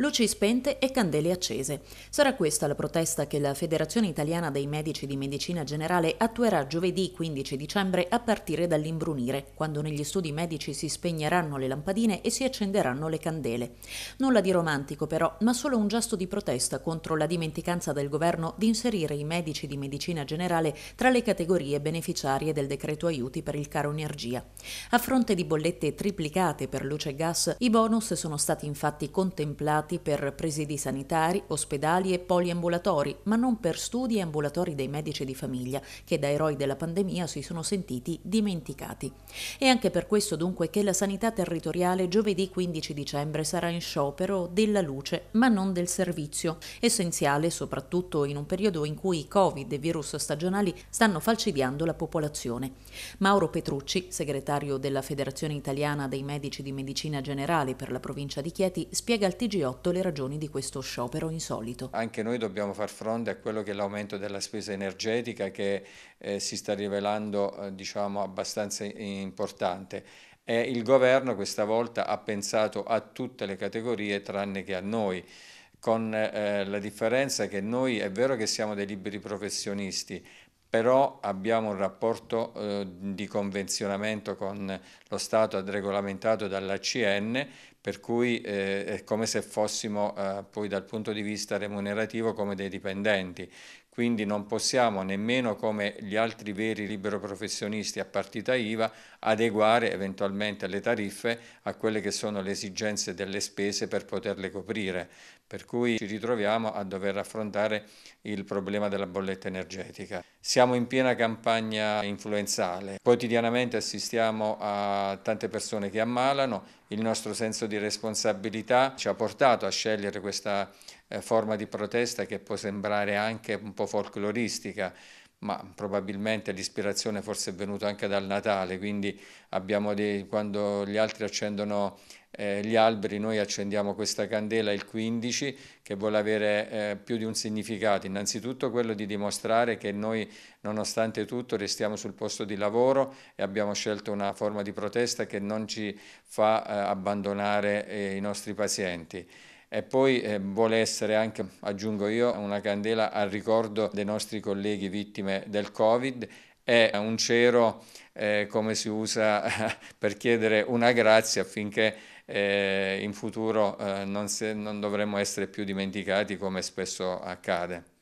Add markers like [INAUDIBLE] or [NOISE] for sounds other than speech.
Luci spente e candele accese. Sarà questa la protesta che la Federazione Italiana dei Medici di Medicina Generale attuerà giovedì 15 dicembre a partire dall'imbrunire, quando negli studi medici si spegneranno le lampadine e si accenderanno le candele. Nulla di romantico però, ma solo un gesto di protesta contro la dimenticanza del governo di inserire i medici di medicina generale tra le categorie beneficiarie del decreto aiuti per il caro energia. A fronte di bollette triplicate per luce e gas, i bonus sono stati infatti contemplati impiegati per presidi sanitari, ospedali e poliambulatori, ma non per studi e ambulatori dei medici di famiglia, che da eroi della pandemia si sono sentiti dimenticati. È anche per questo dunque che la sanità territoriale giovedì 15 dicembre sarà in sciopero della luce, ma non del servizio, essenziale soprattutto in un periodo in cui i Covid e virus stagionali stanno falcidiando la popolazione. Mauro Petrucci, segretario della Federazione Italiana dei Medici di Medicina Generale per la provincia di Chieti, spiega al TG8 2018 le ragioni di questo sciopero insolito. Anche noi dobbiamo far fronte a quello che è l'aumento della spesa energetica che eh, si sta rivelando eh, diciamo, abbastanza importante e il governo questa volta ha pensato a tutte le categorie tranne che a noi con eh, la differenza che noi è vero che siamo dei liberi professionisti, però abbiamo un rapporto eh, di convenzionamento con lo Stato regolamentato dall'ACN per cui eh, è come se fossimo eh, poi dal punto di vista remunerativo come dei dipendenti. Quindi non possiamo nemmeno come gli altri veri libero professionisti a partita IVA adeguare eventualmente le tariffe a quelle che sono le esigenze delle spese per poterle coprire. Per cui ci ritroviamo a dover affrontare il problema della bolletta energetica. Siamo in piena campagna influenzale, quotidianamente assistiamo a tante persone che ammalano, il nostro senso di responsabilità ci ha portato a scegliere questa eh, forma di protesta che può sembrare anche un po' folcloristica, ma probabilmente l'ispirazione forse è venuta anche dal Natale, quindi dei, quando gli altri accendono eh, gli alberi, noi accendiamo questa candela il 15 che vuole avere eh, più di un significato, innanzitutto quello di dimostrare che noi nonostante tutto restiamo sul posto di lavoro e abbiamo scelto una forma di protesta che non ci fa eh, abbandonare eh, i nostri pazienti e poi eh, vuole essere anche, aggiungo io, una candela al ricordo dei nostri colleghi vittime del Covid è un cero eh, come si usa [LAUGHS] per chiedere una grazia affinché eh, in futuro eh, non, se, non dovremmo essere più dimenticati come spesso accade.